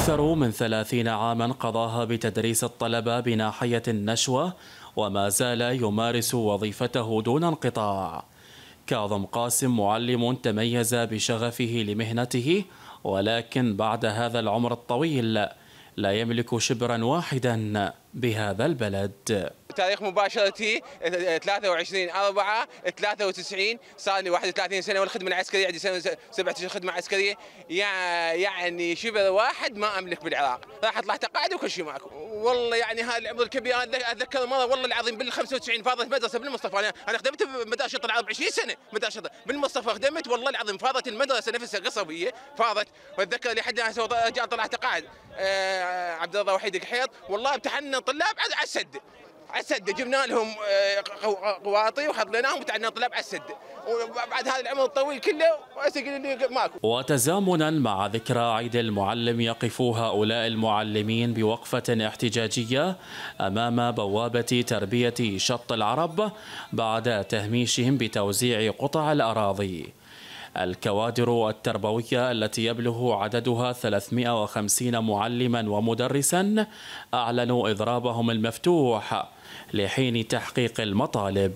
أكثر من ثلاثين عاما قضاها بتدريس الطلبة بناحية النشوة وما زال يمارس وظيفته دون انقطاع كاظم قاسم معلم تميز بشغفه لمهنته ولكن بعد هذا العمر الطويل لا يملك شبرا واحدا بهذا البلد تاريخ مباشرتي 23 4 93 صار لي 31 سنه والخدمه العسكريه عندي سنه سبعة اشهر خدمه عسكريه يعني شبه واحد ما املك بالعراق راح اطلع تقاعد وكل شيء معكم والله يعني هذا العمر الكبير انا اتذكر مره والله العظيم بال 95 فاضت مدرسه بالمصطفى انا انا خدمت بمدى 24 العرب 20 سنه مدى بالمصطفى خدمت والله العظيم فاضت المدرسه نفسها قصبيه فاضت واتذكر لحد جاء طلع تقاعد آه عبد الله وحيد قحيط والله امتحنا طلاب على السد على السد جبنا لهم آه، قواطي وحطيناهم وتعنا طلب على السد وبعد هذا العمر الطويل كله ماكو وتزامنا مع ذكرى عيد المعلم يقف هؤلاء المعلمين بوقفة احتجاجية أمام بوابة تربية شط العرب بعد تهميشهم بتوزيع قطع الأراضي الكوادر التربوية التي يبلغ عددها 350 معلما ومدرسا أعلنوا إضرابهم المفتوح لحين تحقيق المطالب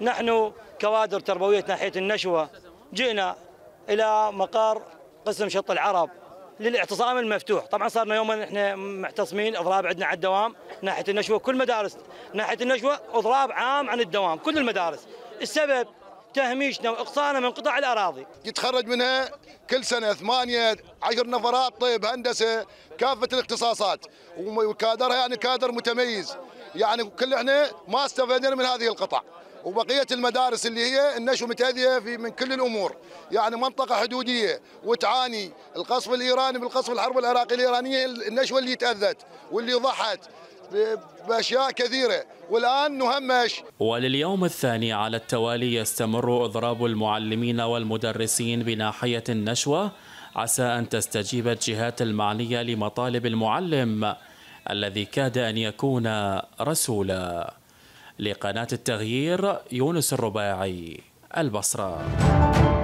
نحن كوادر تربوية ناحية النشوة جئنا إلى مقر قسم شط العرب للاعتصام المفتوح طبعا صارنا يوما احنا معتصمين اضراب عندنا على الدوام ناحيه النشوه كل مدارس ناحيه النشوه اضراب عام عن الدوام كل المدارس السبب تهميشنا واقصانا من قطاع الاراضي. يتخرج منها كل سنه ثمانيه عشر نفرات طب هندسه كافه الاختصاصات وكادرها يعني كادر متميز يعني كل احنا ما استفدنا من هذه القطع. وبقيه المدارس اللي هي النشو متاذيه في من كل الامور يعني منطقه حدوديه وتعاني القصف الايراني بالقصف الحرب العراقيه الايرانيه النشوه اللي تاذت واللي ضحت باشياء كثيره والان نهمش ولليوم الثاني على التوالي يستمر اضراب المعلمين والمدرسين بناحيه النشوه عسى ان تستجيب الجهات المعنيه لمطالب المعلم الذي كاد ان يكون رسولا لقناه التغيير يونس الرباعي البصره